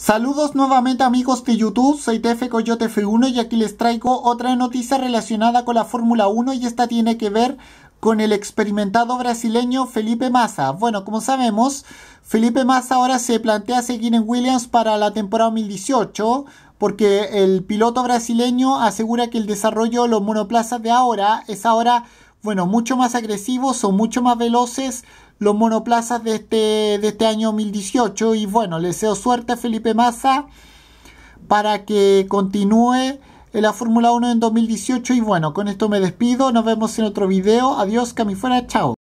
Saludos nuevamente amigos de YouTube, soy TF Coyote F1 y aquí les traigo otra noticia relacionada con la Fórmula 1 y esta tiene que ver con el experimentado brasileño Felipe Massa. Bueno, como sabemos, Felipe Massa ahora se plantea seguir en Williams para la temporada 2018 porque el piloto brasileño asegura que el desarrollo de los monoplazas de ahora es ahora, bueno, mucho más agresivos son mucho más veloces los monoplazas de este, de este año 2018. Y bueno, le deseo suerte a Felipe Massa para que continúe en la Fórmula 1 en 2018. Y bueno, con esto me despido. Nos vemos en otro video. Adiós, camifuera. Chao.